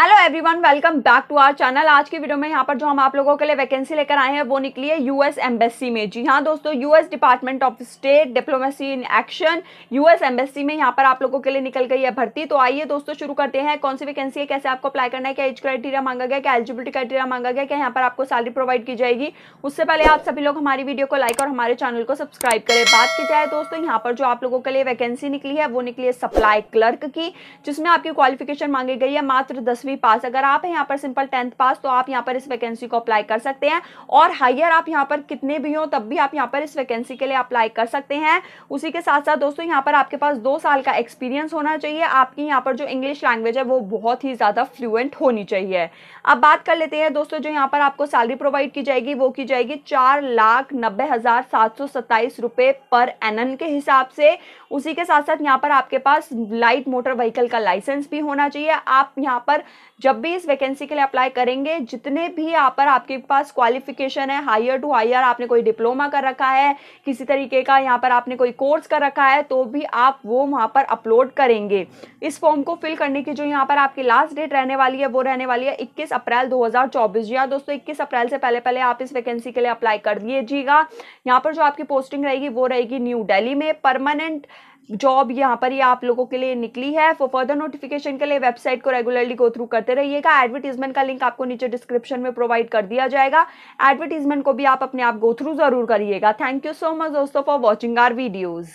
hello everyone welcome back to our channel आज की video में यहाँ पर जो हम आप लोगों के लिए वैकेंसी लेकर आए हैं वो निकली है यूएस एम्बेसी में जी हाँ दोस्तों US department of state diplomacy in action US embassy में यहाँ पर आप लोगों के लिए निकल गई है भर्ती तो आइए दोस्तों शुरू करते हैं कौन सी वैकेंसी है कैसे आपको अप्लाई करना है क्या एज क्राइटेरिया मांगा गया क्या एलिजिबिलिटी क्राइटेरिया मांगा गया क्या यहाँ पर आपको सैलरी प्रोवाइड की जाएगी उससे पहले आप सभी लोग हमारी वीडियो को लाइक और हमारे चैनल को सब्सक्राइब करें बात की जाए दोस्तों यहाँ पर जो आप लोगों के लिए वैकेंसी निकली है वो निकली है सप्लाई क्लर्क की जिसमें आपकी क्वालिफिकेशन मांगी गई है मात्र दसवीं दसवीं पास अगर आप हैं यहाँ पर सिंपल टेंथ पास तो आप यहाँ पर इस वैकेंसी को अप्लाई कर सकते हैं और हायर आप यहाँ पर कितने भी हों तब भी आप यहाँ पर इस वैकेंसी के लिए अप्लाई कर सकते हैं उसी के साथ साथ दोस्तों यहाँ पर आपके पास दो साल का एक्सपीरियंस होना चाहिए आपकी यहाँ पर जो इंग्लिश लैंग्वेज है वो बहुत ही ज़्यादा फ्लुएंट होनी चाहिए अब बात कर लेते हैं दोस्तों जो यहाँ पर आपको सैलरी प्रोवाइड की जाएगी वो की जाएगी चार लाख नब्बे हज़ार सात सौ सत्ताईस रुपये पर एन के हिसाब से उसी के साथ साथ यहाँ पर आपके पास लाइट मोटर व्हीकल का लाइसेंस भी होना चाहिए आप यहाँ पर जब भी इस वैकेंसी के लिए अप्लाई करेंगे जितने भी यहाँ पर आपके पास क्वालिफिकेशन है हायर टू हायर आपने कोई डिप्लोमा कर रखा है किसी तरीके का यहाँ पर आपने कोई कोर्स कर रखा है तो भी आप वो वहाँ पर अपलोड करेंगे इस फॉर्म को फिल करने की जो यहाँ पर आपकी लास्ट डेट रहने वाली है वो रहने वाली है इक्कीस अप्रैल दो हज़ार हाँ, दोस्तों इक्कीस अप्रैल से पहले पहले आप इस वैकेंसी के लिए अप्लाई कर दीजिएगा यहाँ पर जो आपकी पोस्टिंग रहेगी वो रहेगी न्यू डेली में परमानेंट जॉब यहाँ पर ही आप लोगों के लिए निकली है फॉर फर्दर नोटिफिकेशन के लिए वेबसाइट को रेगुलरली गो थ्रू करते रहिएगा एडवर्टीजमेंट का लिंक आपको नीचे डिस्क्रिप्शन में प्रोवाइड कर दिया जाएगा एडवर्टीजमेंट को भी आप अपने आप गो थ्रू जरूर करिएगा थैंक यू सो मच दोस्तों फॉर वॉचिंग आर वीडियोज़